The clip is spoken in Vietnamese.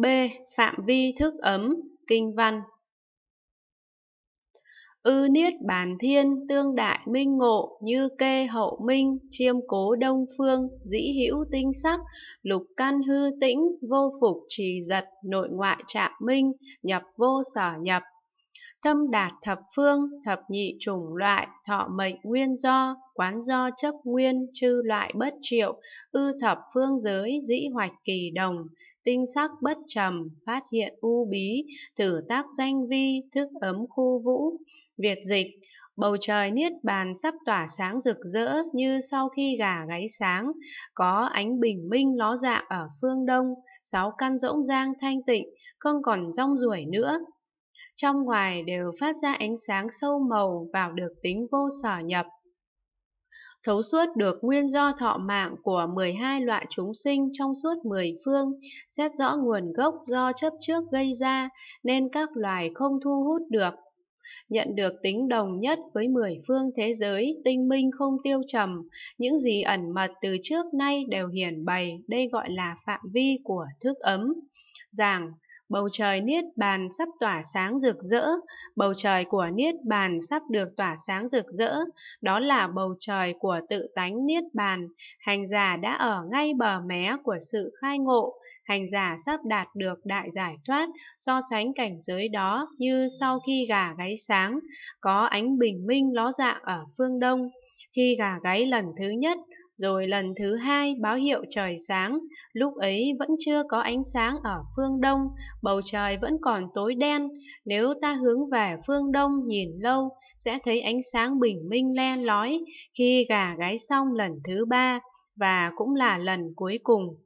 B. Phạm vi thức ấm, kinh văn Ư niết bàn thiên, tương đại minh ngộ, như kê hậu minh, chiêm cố đông phương, dĩ hữu tinh sắc, lục căn hư tĩnh, vô phục trì giật, nội ngoại trạm minh, nhập vô sở nhập, Tâm đạt thập phương, thập nhị chủng loại, thọ mệnh nguyên do, quán do chấp nguyên, chư loại bất triệu, ư thập phương giới, dĩ hoạch kỳ đồng, tinh sắc bất trầm, phát hiện u bí, thử tác danh vi, thức ấm khu vũ. Việt dịch Bầu trời niết bàn sắp tỏa sáng rực rỡ như sau khi gà gáy sáng, có ánh bình minh ló dạng ở phương đông, sáu căn rỗng rang thanh tịnh, không còn rong ruổi nữa, trong ngoài đều phát ra ánh sáng sâu màu vào được tính vô sở nhập. Thấu suốt được nguyên do thọ mạng của 12 loại chúng sinh trong suốt 10 phương, xét rõ nguồn gốc do chấp trước gây ra nên các loài không thu hút được nhận được tính đồng nhất với mười phương thế giới, tinh minh không tiêu trầm, những gì ẩn mật từ trước nay đều hiển bày, đây gọi là phạm vi của thức ấm. Giảng Bầu trời Niết Bàn sắp tỏa sáng rực rỡ, bầu trời của Niết Bàn sắp được tỏa sáng rực rỡ, đó là bầu trời của tự tánh Niết Bàn. Hành giả đã ở ngay bờ mé của sự khai ngộ, hành giả sắp đạt được đại giải thoát, so sánh cảnh giới đó như sau khi gà gáy sáng, có ánh bình minh ló dạng ở phương đông. Khi gà gáy lần thứ nhất, rồi lần thứ hai báo hiệu trời sáng, lúc ấy vẫn chưa có ánh sáng ở phương đông, bầu trời vẫn còn tối đen, nếu ta hướng về phương đông nhìn lâu sẽ thấy ánh sáng bình minh le lói khi gà gáy xong lần thứ ba và cũng là lần cuối cùng.